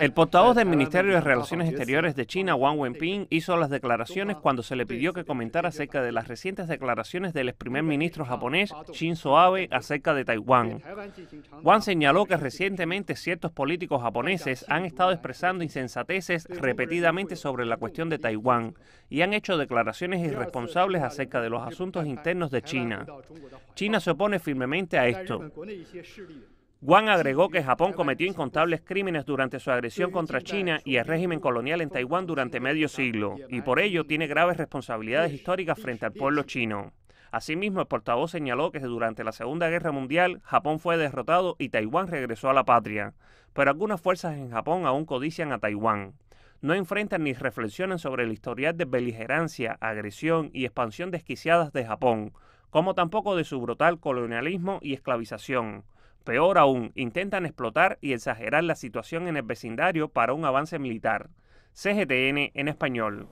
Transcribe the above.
El portavoz del Ministerio de Relaciones Exteriores de China, Wang Wenping, hizo las declaraciones cuando se le pidió que comentara acerca de las recientes declaraciones del ex primer ministro japonés Shinzo Abe acerca de Taiwán. Wang señaló que recientemente ciertos políticos japoneses han estado expresando insensateces repetidamente sobre la cuestión de Taiwán y han hecho declaraciones irresponsables acerca de los asuntos internos de China. China se opone firmemente a esto. Wang agregó que Japón cometió incontables crímenes durante su agresión contra China y el régimen colonial en Taiwán durante medio siglo, y por ello tiene graves responsabilidades históricas frente al pueblo chino. Asimismo, el portavoz señaló que durante la Segunda Guerra Mundial Japón fue derrotado y Taiwán regresó a la patria, pero algunas fuerzas en Japón aún codician a Taiwán. No enfrentan ni reflexionan sobre el historial de beligerancia, agresión y expansión desquiciadas de Japón, como tampoco de su brutal colonialismo y esclavización. Peor aún, intentan explotar y exagerar la situación en el vecindario para un avance militar. CGTN en español.